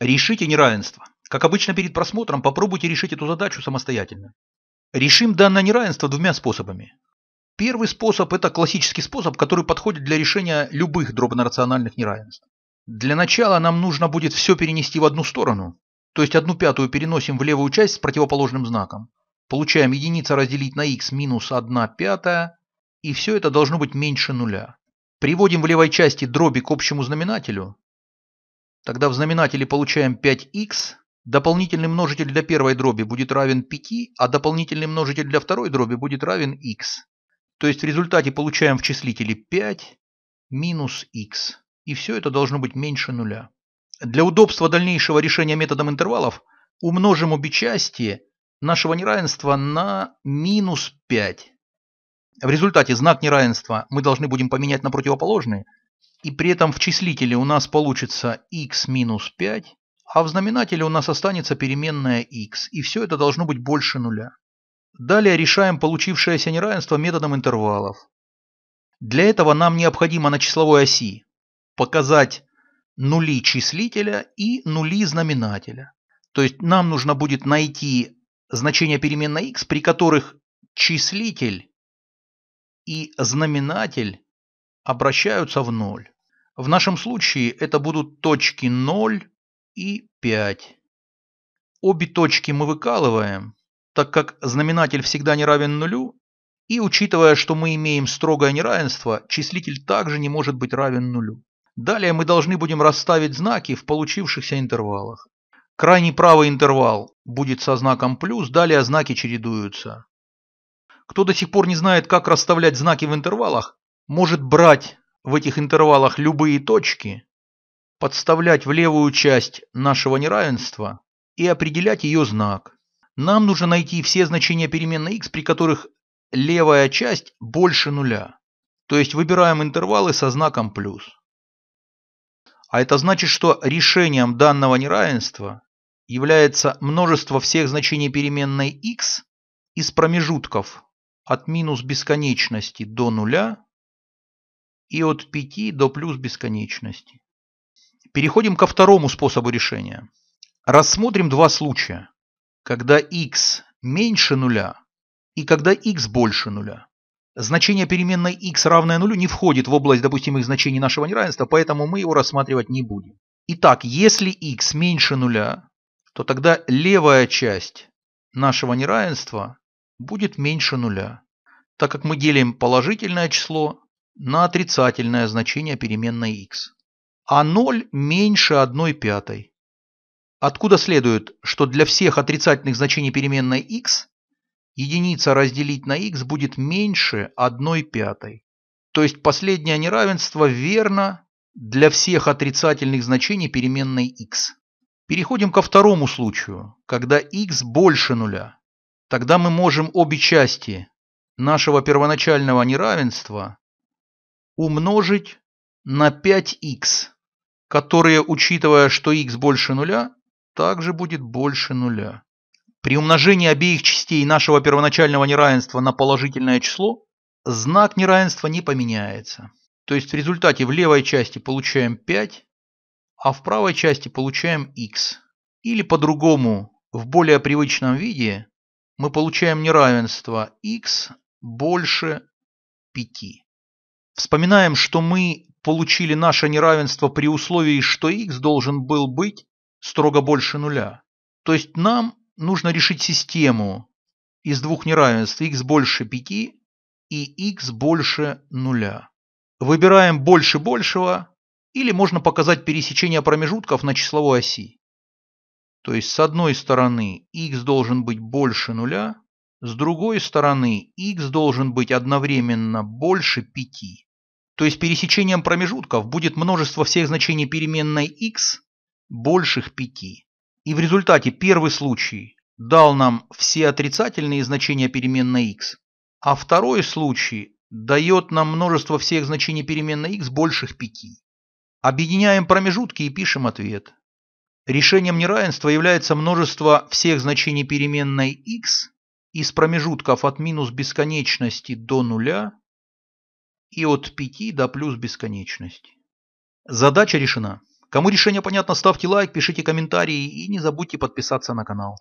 Решите неравенство. Как обычно перед просмотром, попробуйте решить эту задачу самостоятельно. Решим данное неравенство двумя способами. Первый способ – это классический способ, который подходит для решения любых дробно-рациональных неравенств. Для начала нам нужно будет все перенести в одну сторону, то есть одну пятую переносим в левую часть с противоположным знаком. Получаем единица разделить на x минус 1 пятая, и все это должно быть меньше нуля. Приводим в левой части дроби к общему знаменателю, Тогда в знаменателе получаем 5х, дополнительный множитель для первой дроби будет равен 5, а дополнительный множитель для второй дроби будет равен x. То есть в результате получаем в числителе 5 минус x. И все это должно быть меньше нуля. Для удобства дальнейшего решения методом интервалов умножим обе части нашего неравенства на минус 5. В результате знак неравенства мы должны будем поменять на противоположный – и при этом в числителе у нас получится x минус 5, а в знаменателе у нас останется переменная x, и все это должно быть больше нуля. Далее решаем получившееся неравенство методом интервалов. Для этого нам необходимо на числовой оси показать нули числителя и нули знаменателя. То есть нам нужно будет найти значения переменной x, при которых числитель и знаменатель обращаются в ноль. В нашем случае это будут точки 0 и 5. Обе точки мы выкалываем, так как знаменатель всегда не равен нулю, и учитывая, что мы имеем строгое неравенство, числитель также не может быть равен нулю. Далее мы должны будем расставить знаки в получившихся интервалах. Крайний правый интервал будет со знаком плюс, далее знаки чередуются. Кто до сих пор не знает, как расставлять знаки в интервалах, может брать в этих интервалах любые точки, подставлять в левую часть нашего неравенства и определять ее знак. Нам нужно найти все значения переменной x, при которых левая часть больше нуля. То есть выбираем интервалы со знаком плюс. А это значит, что решением данного неравенства является множество всех значений переменной x из промежутков от минус бесконечности до нуля и от 5 до плюс бесконечности. Переходим ко второму способу решения. Рассмотрим два случая, когда x меньше нуля и когда x больше нуля. Значение переменной x равное нулю не входит в область допустимых значений нашего неравенства, поэтому мы его рассматривать не будем. Итак, если x меньше нуля, то тогда левая часть нашего неравенства будет меньше нуля, так как мы делим положительное число на отрицательное значение переменной x, а 0 меньше 1 пятой. Откуда следует, что для всех отрицательных значений переменной x единица разделить на x будет меньше 1 пятой. То есть последнее неравенство верно для всех отрицательных значений переменной x. Переходим ко второму случаю, когда x больше нуля. Тогда мы можем обе части нашего первоначального неравенства умножить на 5х, которое, учитывая, что х больше нуля, также будет больше нуля. При умножении обеих частей нашего первоначального неравенства на положительное число знак неравенства не поменяется. То есть в результате в левой части получаем 5, а в правой части получаем x. Или по-другому, в более привычном виде, мы получаем неравенство x больше 5. Вспоминаем, что мы получили наше неравенство при условии, что x должен был быть строго больше нуля. То есть нам нужно решить систему из двух неравенств x больше 5 и x больше нуля. Выбираем больше большего или можно показать пересечение промежутков на числовой оси. То есть с одной стороны x должен быть больше нуля, с другой стороны x должен быть одновременно больше 5. То есть пересечением промежутков будет множество всех значений переменной x больших 5. И в результате первый случай дал нам все отрицательные значения переменной x, а второй случай дает нам множество всех значений переменной x больших 5. Объединяем промежутки и пишем ответ. Решением неравенства является множество всех значений переменной x из промежутков от минус бесконечности до нуля и от 5 до плюс бесконечности. Задача решена. Кому решение понятно, ставьте лайк, пишите комментарии и не забудьте подписаться на канал.